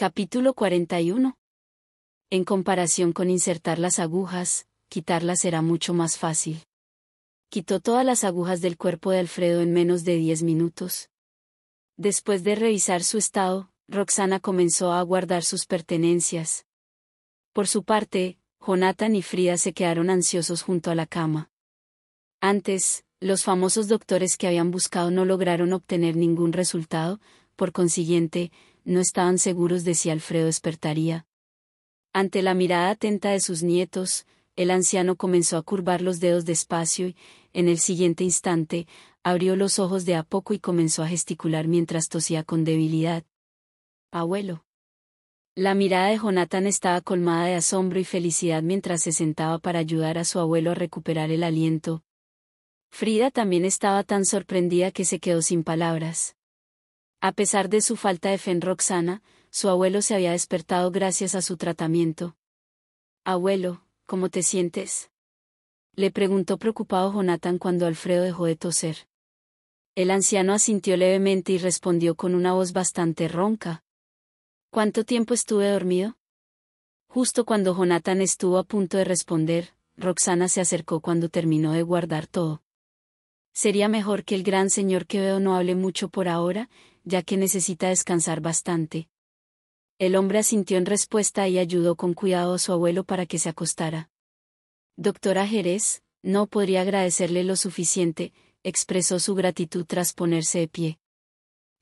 Capítulo 41. En comparación con insertar las agujas, quitarlas era mucho más fácil. Quitó todas las agujas del cuerpo de Alfredo en menos de diez minutos. Después de revisar su estado, Roxana comenzó a guardar sus pertenencias. Por su parte, Jonathan y Frida se quedaron ansiosos junto a la cama. Antes, los famosos doctores que habían buscado no lograron obtener ningún resultado, por consiguiente, no estaban seguros de si Alfredo despertaría. Ante la mirada atenta de sus nietos, el anciano comenzó a curvar los dedos despacio y, en el siguiente instante, abrió los ojos de a poco y comenzó a gesticular mientras tosía con debilidad. Abuelo. La mirada de Jonathan estaba colmada de asombro y felicidad mientras se sentaba para ayudar a su abuelo a recuperar el aliento. Frida también estaba tan sorprendida que se quedó sin palabras. A pesar de su falta de fe en Roxana, su abuelo se había despertado gracias a su tratamiento. Abuelo, ¿cómo te sientes? Le preguntó preocupado Jonathan cuando Alfredo dejó de toser. El anciano asintió levemente y respondió con una voz bastante ronca. ¿Cuánto tiempo estuve dormido? Justo cuando Jonathan estuvo a punto de responder, Roxana se acercó cuando terminó de guardar todo. Sería mejor que el gran señor que veo no hable mucho por ahora, ya que necesita descansar bastante. El hombre asintió en respuesta y ayudó con cuidado a su abuelo para que se acostara. Doctora Jerez, no podría agradecerle lo suficiente, expresó su gratitud tras ponerse de pie.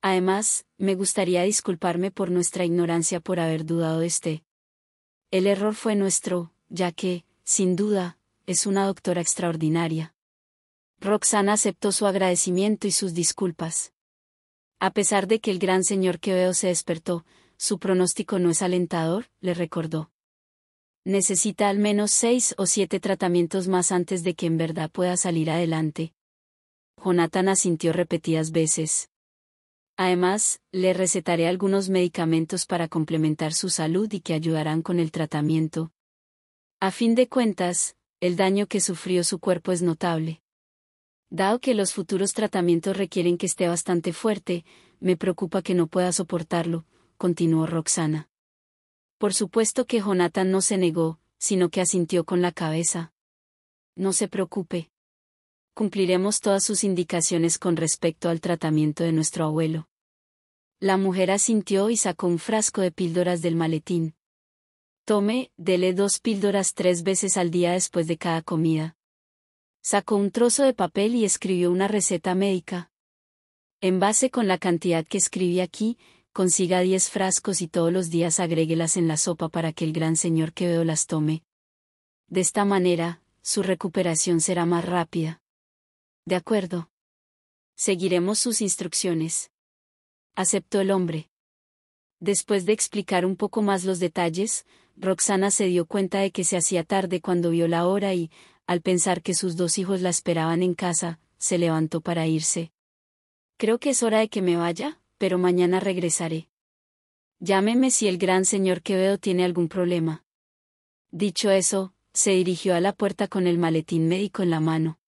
Además, me gustaría disculparme por nuestra ignorancia por haber dudado de este. El error fue nuestro, ya que, sin duda, es una doctora extraordinaria. Roxana aceptó su agradecimiento y sus disculpas. A pesar de que el gran señor Queveo se despertó, su pronóstico no es alentador, le recordó. Necesita al menos seis o siete tratamientos más antes de que en verdad pueda salir adelante. Jonathan asintió repetidas veces. Además, le recetaré algunos medicamentos para complementar su salud y que ayudarán con el tratamiento. A fin de cuentas, el daño que sufrió su cuerpo es notable. Dado que los futuros tratamientos requieren que esté bastante fuerte, me preocupa que no pueda soportarlo, continuó Roxana. Por supuesto que Jonathan no se negó, sino que asintió con la cabeza. No se preocupe. Cumpliremos todas sus indicaciones con respecto al tratamiento de nuestro abuelo. La mujer asintió y sacó un frasco de píldoras del maletín. Tome, dele dos píldoras tres veces al día después de cada comida. Sacó un trozo de papel y escribió una receta médica. En base con la cantidad que escribí aquí, consiga diez frascos y todos los días agréguelas en la sopa para que el gran señor que veo las tome. De esta manera, su recuperación será más rápida. De acuerdo. Seguiremos sus instrucciones. Aceptó el hombre. Después de explicar un poco más los detalles, Roxana se dio cuenta de que se hacía tarde cuando vio la hora y, al pensar que sus dos hijos la esperaban en casa, se levantó para irse. Creo que es hora de que me vaya, pero mañana regresaré. Llámeme si el gran señor Quevedo tiene algún problema. Dicho eso, se dirigió a la puerta con el maletín médico en la mano.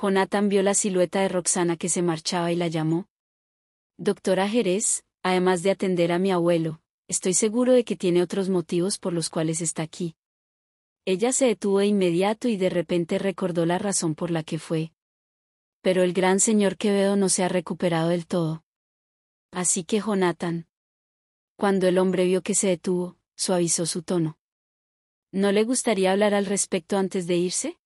Jonathan vio la silueta de Roxana que se marchaba y la llamó. Doctora Jerez, además de atender a mi abuelo, estoy seguro de que tiene otros motivos por los cuales está aquí. Ella se detuvo de inmediato y de repente recordó la razón por la que fue. Pero el gran señor Quevedo no se ha recuperado del todo. Así que Jonathan. Cuando el hombre vio que se detuvo, suavizó su tono. ¿No le gustaría hablar al respecto antes de irse?